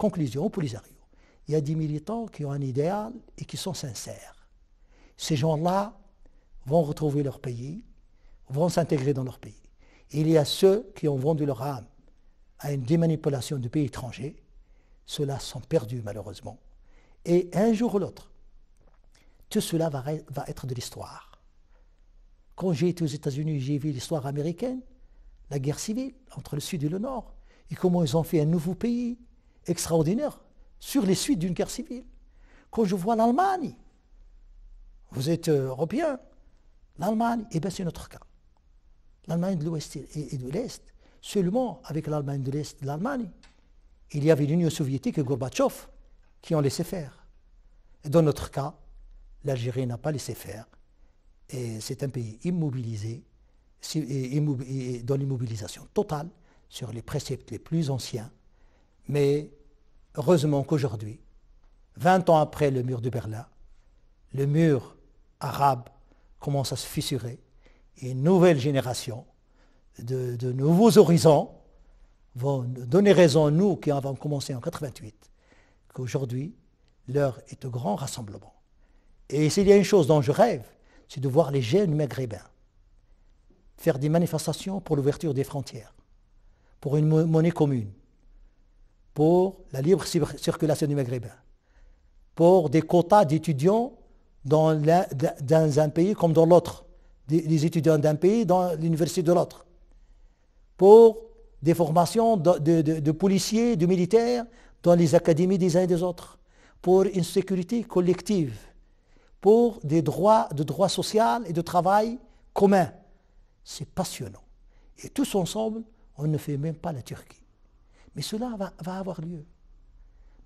Conclusion, au Polisario. Il y a des militants qui ont un idéal et qui sont sincères. Ces gens-là vont retrouver leur pays, vont s'intégrer dans leur pays. il y a ceux qui ont vendu leur âme à une démanipulation de pays étrangers, Ceux-là sont perdus malheureusement. Et un jour ou l'autre, tout cela va, va être de l'histoire. Quand j'ai été aux États-Unis, j'ai vu l'histoire américaine, la guerre civile entre le sud et le nord, et comment ils ont fait un nouveau pays, extraordinaire sur les suites d'une guerre civile. Quand je vois l'Allemagne, vous êtes euh, européen, l'Allemagne, et eh bien c'est notre cas. L'Allemagne de l'Ouest et de l'Est, seulement avec l'Allemagne de l'Est de l'Allemagne, il y avait l'Union soviétique et Gorbatchev qui ont laissé faire. Et dans notre cas, l'Algérie n'a pas laissé faire. Et c'est un pays immobilisé, dans l'immobilisation totale sur les préceptes les plus anciens mais heureusement qu'aujourd'hui, 20 ans après le mur de Berlin, le mur arabe commence à se fissurer et une nouvelle génération de, nouveaux horizons vont donner raison à nous qui avons commencé en 88, qu'aujourd'hui, l'heure est au grand rassemblement. Et s'il y a une chose dont je rêve, c'est de voir les jeunes maghrébins faire des manifestations pour l'ouverture des frontières, pour une monnaie commune, pour la libre circulation du Maghrébin, pour des quotas d'étudiants dans, un pays comme dans l'autre, des, étudiants d'un pays dans l'université de l'autre, pour des formations de, policiers, de militaires dans les académies des uns et des autres, pour une sécurité collective, pour des droits de droit social et de travail communs. C'est passionnant. Et tous ensemble, on ne fait même pas la Turquie. Mais cela va, avoir lieu.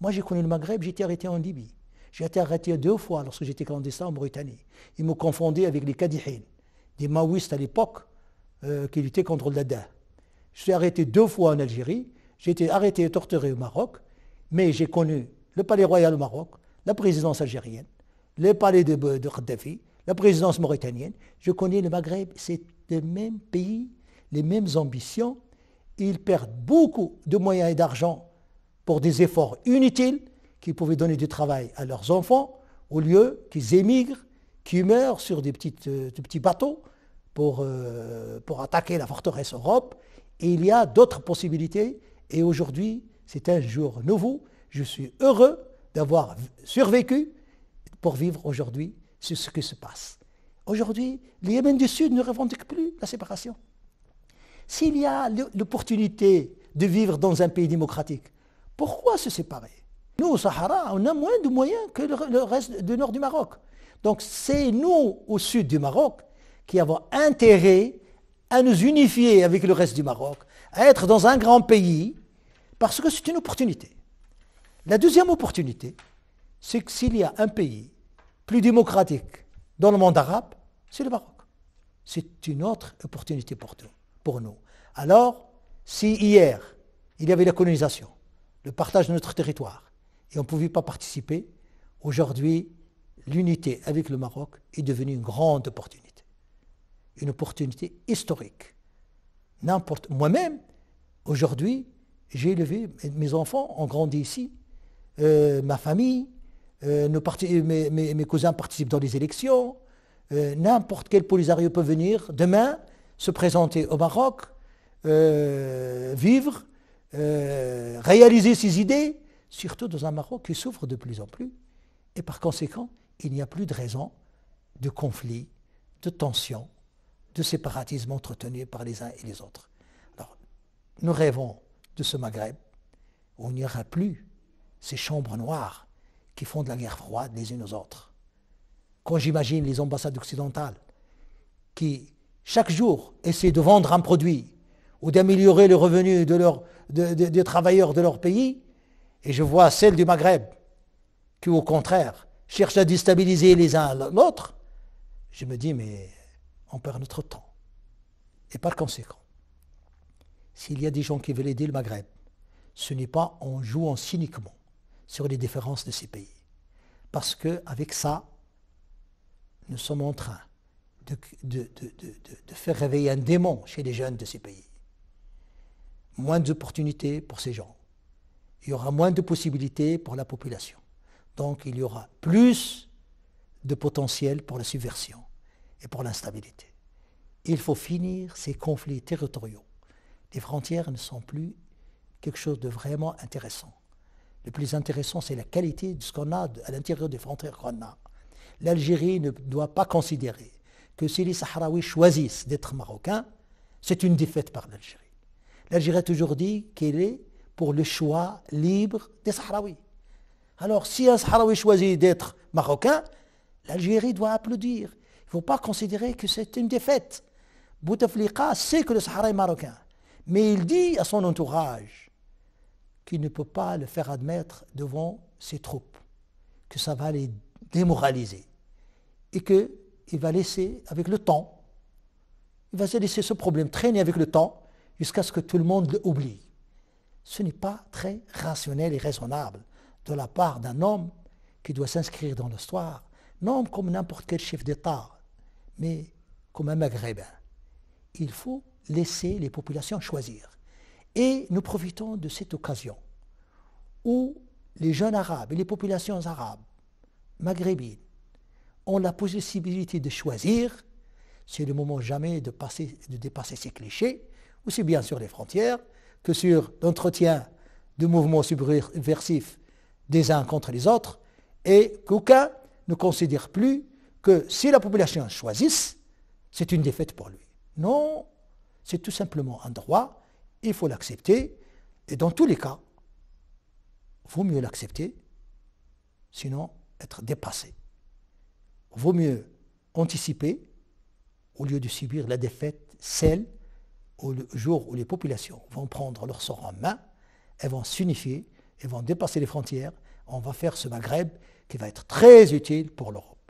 Moi, j'ai connu le Maghreb, j'ai été arrêté en Libye. J'ai été arrêté deux fois lorsque j'étais clandestin en Mauritanie. Ils me confondaient avec les Kadihines, des maoïstes à l'époque euh, qui luttaient contre le Dada. Je suis arrêté deux fois en Algérie, j'ai été arrêté et torturé au Maroc, mais j'ai connu le palais royal au Maroc, la présidence algérienne, le palais de, de la présidence mauritanienne. Je connais le Maghreb, c'est le même pays, les mêmes ambitions, ils perdent beaucoup de moyens et d'argent pour des efforts inutiles qui pouvaient donner du travail à leurs enfants, au lieu qu'ils émigrent, qu'ils meurent sur des, euh, petits bateaux pour, euh, pour attaquer la forteresse Europe. Et il y a d'autres possibilités. Et aujourd'hui, c'est un jour nouveau. Je suis heureux d'avoir survécu pour vivre aujourd'hui sur ce qui se passe. Aujourd'hui, les Yémen du Sud ne revendiquent plus la séparation. S'il y a l'opportunité de vivre dans un pays démocratique, pourquoi se séparer Nous, au Sahara, on a moins de moyens que le reste du nord du Maroc. Donc c'est nous, au sud du Maroc, qui avons intérêt à nous unifier avec le reste du Maroc, à être dans un grand pays, parce que c'est une opportunité. La deuxième opportunité, c'est que s'il y a un pays plus démocratique dans le monde arabe, c'est le Maroc. C'est une autre opportunité pour nous pour nous. Alors, si hier, il y avait la colonisation, le partage de notre territoire, et on ne pouvait pas participer, aujourd'hui, l'unité avec le Maroc est devenue une grande opportunité. Une opportunité historique. N'importe, moi-même, aujourd'hui, j'ai élevé mes enfants, ont grandi ici, euh, ma famille, euh, nos euh, mes, cousins participent dans les élections, n'importe quel polisario peut venir demain se présenter au Maroc, euh, vivre, euh, réaliser ses idées, surtout dans un Maroc qui souffre de plus en plus. Et par conséquent, il n'y a plus de raison de conflit, de tension, de séparatisme entretenu par les uns et les autres. Alors, nous rêvons de ce Maghreb où il n'y aura plus ces chambres noires qui font de la guerre froide les unes aux autres. Quand j'imagine les ambassades occidentales qui chaque jour, essayer de vendre un produit ou d'améliorer le revenu de travailleurs de leur pays, et je vois celles du Maghreb qui, au contraire, cherchent à déstabiliser les uns l'autre, je me dis, mais on perd notre temps. Et par conséquent, s'il y a des gens qui veulent aider le Maghreb, ce n'est pas en jouant cyniquement sur les différences de ces pays. Parce qu'avec ça, nous sommes en train de, faire réveiller un démon chez les jeunes de ces pays. Moins d'opportunités pour ces gens. Il y aura moins de possibilités pour la population. Donc il y aura plus de potentiel pour la subversion et pour l'instabilité. Il faut finir ces conflits territoriaux. Les frontières ne sont plus quelque chose de vraiment intéressant. Le plus intéressant, c'est la qualité de ce qu'on a à l'intérieur des frontières qu'on a. L'Algérie ne doit pas considérer que si les Sahraouis choisissent d'être marocains, c'est une défaite par l'Algérie. L'Algérie a toujours dit qu'elle est pour le choix libre des Sahraouis. Alors, si un Sahraoui choisit d'être marocain, l'Algérie doit applaudir. Il ne faut pas considérer que c'est une défaite. Bouteflika sait que le Sahara est marocain, mais il dit à son entourage qu'il ne peut pas le faire admettre devant ses troupes, que ça va les démoraliser et que il va laisser, avec le temps, il va se laisser ce problème traîner avec le temps jusqu'à ce que tout le monde l'oublie. Ce n'est pas très rationnel et raisonnable de la part d'un homme qui doit s'inscrire dans l'histoire, non comme n'importe quel chef d'État, mais comme un maghrébin. Il faut laisser les populations choisir. Et nous profitons de cette occasion où les jeunes arabes et les populations arabes, maghrébines, ont la possibilité de choisir, c'est le moment jamais de, passer, de dépasser ces clichés, aussi bien sur les frontières que sur l'entretien de mouvements subversifs des uns contre les autres, et qu'aucun ne considère plus que si la population choisisse, c'est une défaite pour lui. Non, c'est tout simplement un droit, il faut l'accepter, et dans tous les cas, vaut mieux l'accepter, sinon être dépassé vaut mieux anticiper au lieu de subir la défaite, celle au jour où les populations vont prendre leur sort en main, elles vont s'unifier, elles vont dépasser les frontières, on va faire ce Maghreb qui va être très utile pour l'Europe.